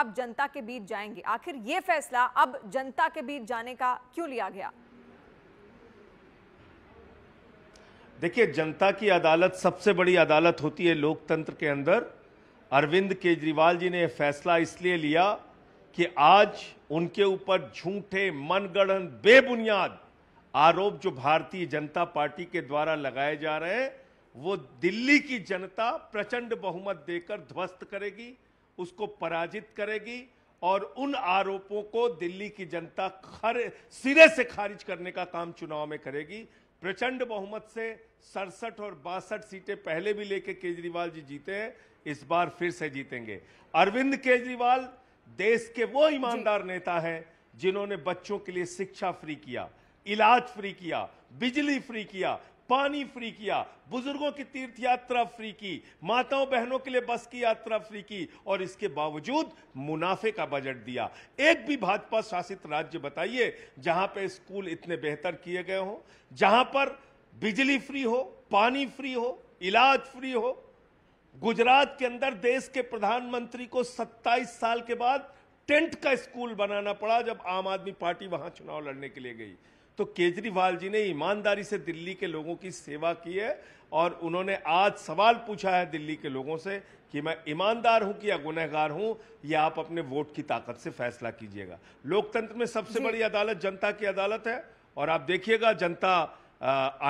अब जनता के बीच जाएंगे आखिर ये फैसला अब जनता के बीच जाने का क्यों लिया गया देखिए जनता की अदालत सबसे बड़ी अदालत होती है लोकतंत्र के अंदर अरविंद केजरीवाल जी ने फैसला इसलिए लिया कि आज उनके ऊपर झूठे मनगढ़ बेबुनियाद आरोप जो भारतीय जनता पार्टी के द्वारा लगाए जा रहे हैं वो दिल्ली की जनता प्रचंड बहुमत देकर ध्वस्त करेगी उसको पराजित करेगी और उन आरोपों को दिल्ली की जनता खर सिरे से खारिज करने का काम चुनाव में करेगी प्रचंड बहुमत से सड़सठ और बासठ सीटें पहले भी लेके केजरीवाल जी जीते हैं इस बार फिर से जीतेंगे अरविंद केजरीवाल देश के वो ईमानदार नेता हैं जिन्होंने बच्चों के लिए शिक्षा फ्री किया इलाज फ्री किया बिजली फ्री किया पानी फ्री किया बुजुर्गों की तीर्थ यात्रा फ्री की माताओं बहनों के लिए बस की यात्रा फ्री की और इसके बावजूद मुनाफे का बजट दिया एक भी भाजपा शासित राज्य बताइए जहां पे स्कूल इतने बेहतर किए गए हों जहां पर बिजली फ्री हो पानी फ्री हो इलाज फ्री हो गुजरात के अंदर देश के प्रधानमंत्री को सत्ताईस साल के बाद टेंट का स्कूल बनाना पड़ा जब आम आदमी पार्टी वहां चुनाव लड़ने के लिए गई तो केजरीवाल जी ने ईमानदारी से दिल्ली के लोगों की सेवा की है और उन्होंने आज सवाल पूछा है दिल्ली के लोगों से कि मैं ईमानदार हूं कि या गुनहगार हूं या आप अपने वोट की ताकत से फैसला कीजिएगा लोकतंत्र में सबसे बड़ी अदालत जनता की अदालत है और आप देखिएगा जनता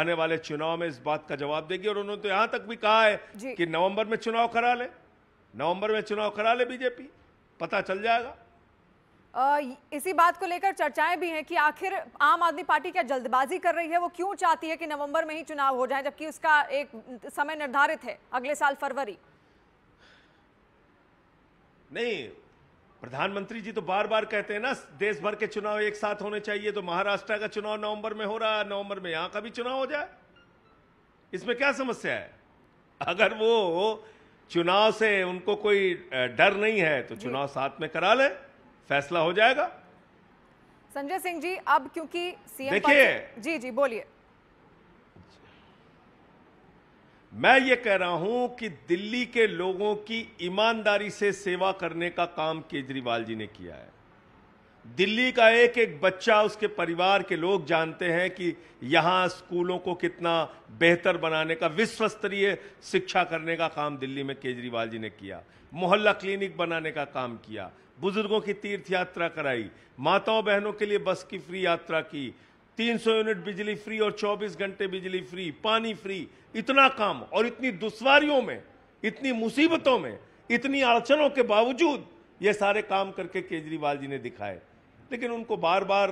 आने वाले चुनाव में इस बात का जवाब देगी और उन्होंने तो यहां तक भी कहा है कि नवंबर में चुनाव करा ले नवंबर में चुनाव करा ले बीजेपी पता चल जाएगा इसी बात को लेकर चर्चाएं भी हैं कि आखिर आम आदमी पार्टी क्या जल्दबाजी कर रही है वो क्यों चाहती है कि नवंबर में ही चुनाव हो जाए जबकि उसका एक समय निर्धारित है अगले साल फरवरी नहीं प्रधानमंत्री जी तो बार बार कहते हैं ना देश भर के चुनाव एक साथ होने चाहिए तो महाराष्ट्र का चुनाव नवंबर में हो रहा है नवंबर में यहां का भी चुनाव हो जाए इसमें क्या समस्या है अगर वो चुनाव से उनको कोई डर नहीं है तो चुनाव साथ में करा ले फैसला हो जाएगा संजय सिंह जी अब क्योंकि सीएम देखिए जी जी बोलिए मैं ये कह रहा हूं कि दिल्ली के लोगों की ईमानदारी से सेवा करने का काम केजरीवाल जी ने किया है दिल्ली का एक एक बच्चा उसके परिवार के लोग जानते हैं कि यहाँ स्कूलों को कितना बेहतर बनाने का विश्व स्तरीय शिक्षा करने का काम दिल्ली में केजरीवाल जी ने किया मोहल्ला क्लिनिक बनाने का काम किया बुजुर्गों की तीर्थ यात्रा कराई माताओं बहनों के लिए बस की फ्री यात्रा की 300 यूनिट बिजली फ्री और 24 घंटे बिजली फ्री पानी फ्री इतना काम और इतनी दुश्वारियों में इतनी मुसीबतों में इतनी अड़चनों के बावजूद ये सारे काम करके केजरीवाल जी ने दिखाए लेकिन उनको बार बार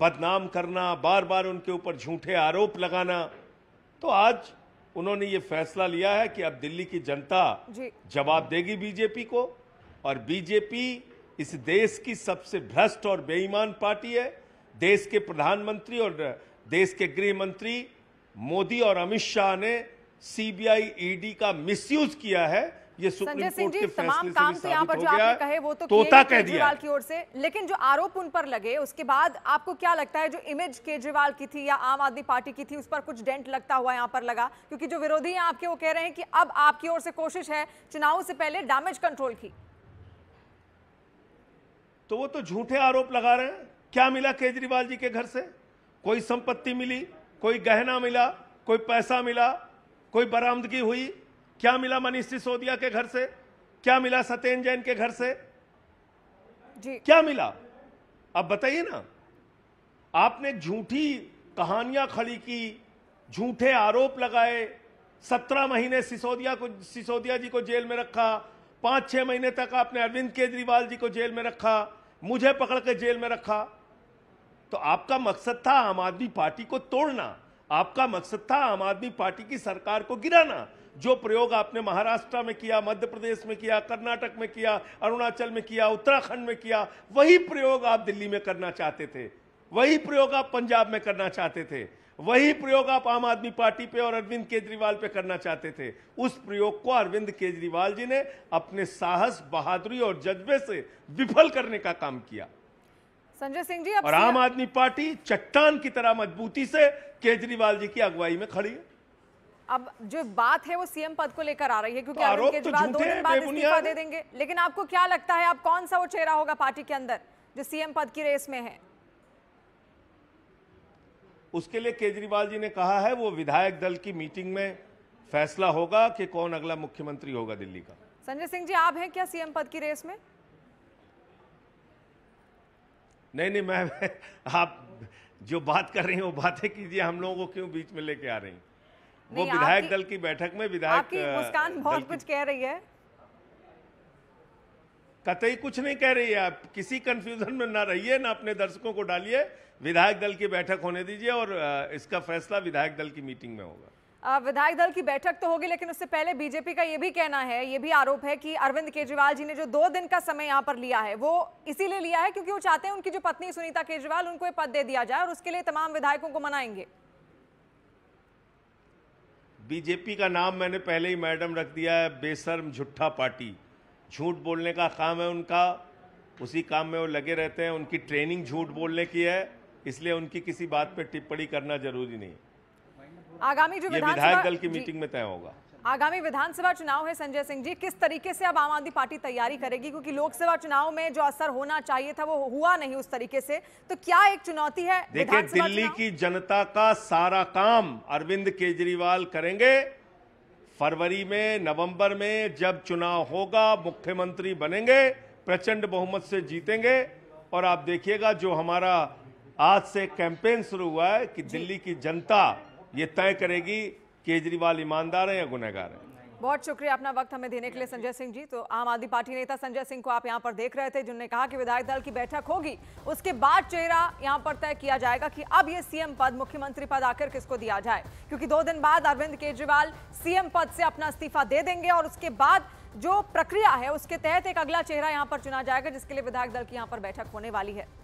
बदनाम करना बार बार उनके ऊपर झूठे आरोप लगाना तो आज उन्होंने ये फैसला लिया है कि अब दिल्ली की जनता जवाब देगी बीजेपी को और बीजेपी इस देश की सबसे भ्रष्ट और बेईमान पार्टी है देश के प्रधानमंत्री और देश के गृह मंत्री मोदी और अमित शाह ने सीबीआई ईडी का मिसयूज किया है ये सुप्रीम कोर्ट के तमाम काम तो यहाँ पर जो आपने कहे वो तो तोता कह दिया की ओर से लेकिन जो आरोप उन पर लगे उसके बाद आपको क्या लगता है जो इमेज केजरीवाल की थी या आम आदमी पार्टी की थी उस पर कुछ डेंट लगता हुआ यहाँ पर लगा क्योंकि जो विरोधी हैं आपके वो कह रहे हैं कि अब आपकी ओर से कोशिश है चुनाव से पहले डैमेज कंट्रोल की तो वो तो झूठे आरोप लगा रहे हैं क्या मिला केजरीवाल जी के घर से कोई संपत्ति मिली कोई गहना मिला कोई पैसा मिला कोई बरामदगी हुई क्या मिला मनीष सिसोदिया के घर से क्या मिला सत्येन जैन के घर से जी। क्या मिला अब बताइए ना आपने झूठी कहानियां खड़ी की झूठे आरोप लगाए सत्रह महीने सिसोदिया को सिसोदिया जी को जेल में रखा पांच छह महीने तक आपने अरविंद केजरीवाल जी को जेल में रखा मुझे पकड़ के जेल में रखा तो आपका मकसद था आम आदमी पार्टी को तोड़ना आपका मकसद था आम आदमी पार्टी की सरकार को गिराना जो प्रयोग आपने महाराष्ट्र में किया मध्य प्रदेश में किया कर्नाटक में किया अरुणाचल में किया उत्तराखंड में किया वही प्रयोग आप दिल्ली में करना चाहते थे वही प्रयोग आप पंजाब में करना चाहते थे वही प्रयोग आप आम आदमी पार्टी पे और अरविंद केजरीवाल पे करना चाहते थे उस प्रयोग को अरविंद केजरीवाल जी ने अपने साहस बहादुरी और जज्बे से विफल करने का काम किया संजय सिंह जी और आम आदमी पार्टी चट्टान की तरह मजबूती से केजरीवाल जी की अगुवाई में खड़ी है अब जो बात है वो सीएम पद को लेकर आ रही है क्योंकि तो अरविंद दो दिन बाद इस्तीफा दे देंगे लेकिन आपको क्या लगता है आप कौन सा वो चेहरा होगा पार्टी के अंदर जो सीएम पद की रेस में है उसके लिए केजरीवाल जी ने कहा है वो विधायक दल की मीटिंग में फैसला होगा कि कौन अगला मुख्यमंत्री होगा दिल्ली का संजय सिंह जी आप हैं क्या सीएम पद की रेस में नहीं नहीं मैं आप जो बात कर रही हैं वो बातें कीजिए हम लोगों को क्यों बीच में लेके आ रही वो विधायक दल की बैठक में विधायक मुस्कान बहुत कुछ कह रही है कतई कुछ नहीं कह रही है आप किसी कंफ्यूजन में ना रहिए ना अपने दर्शकों को डालिए विधायक दल की बैठक होने दीजिए और इसका फैसला विधायक दल की मीटिंग में होगा विधायक दल की बैठक तो होगी लेकिन उससे पहले बीजेपी का ये भी कहना है ये भी आरोप है कि अरविंद केजरीवाल जी ने जो दो दिन का समय यहाँ पर लिया है वो इसीलिए लिया है क्योंकि वो चाहते हैं उनकी जो पत्नी सुनीता केजरीवाल उनको पद दे दिया जाए और उसके लिए तमाम विधायकों को मनाएंगे बीजेपी का नाम मैंने पहले ही मैडम रख दिया है बेसरम झुट्ठा पार्टी झूठ बोलने का काम है उनका उसी काम में वो लगे रहते हैं उनकी ट्रेनिंग झूठ बोलने की है इसलिए उनकी किसी बात पर टिप्पणी करना जरूरी नहीं है आगामी जो विधायक दल की मीटिंग में तय होगा आगामी विधानसभा चुनाव है संजय सिंह जी किस तरीके से अब आम आदमी पार्टी तैयारी करेगी क्योंकि लोकसभा चुनाव में जो असर होना चाहिए था वो हुआ नहीं उस तरीके से तो क्या एक चुनौती है देखिए दिल्ली की जनता का सारा काम अरविंद केजरीवाल करेंगे फरवरी में नवंबर में जब चुनाव होगा मुख्यमंत्री बनेंगे प्रचंड बहुमत से जीतेंगे और आप देखिएगा जो हमारा आज से कैंपेन शुरू हुआ है कि दिल्ली की जनता ये तय करेगी केजरीवाल ईमानदार है या गुनहगार है बहुत शुक्रिया अपना वक्त हमें देने के लिए संजय सिंह जी तो आम आदमी पार्टी नेता संजय सिंह को आप यहाँ पर देख रहे थे जिन्होंने कहा कि विधायक दल की बैठक होगी उसके बाद चेहरा यहाँ पर तय किया जाएगा कि अब ये सीएम पद मुख्यमंत्री पद आखिर किसको दिया जाए क्योंकि दो दिन बाद अरविंद केजरीवाल सीएम पद से अपना इस्तीफा दे देंगे और उसके बाद जो प्रक्रिया है उसके तहत एक अगला चेहरा यहाँ पर चुना जाएगा जिसके लिए विधायक दल की यहाँ पर बैठक होने वाली है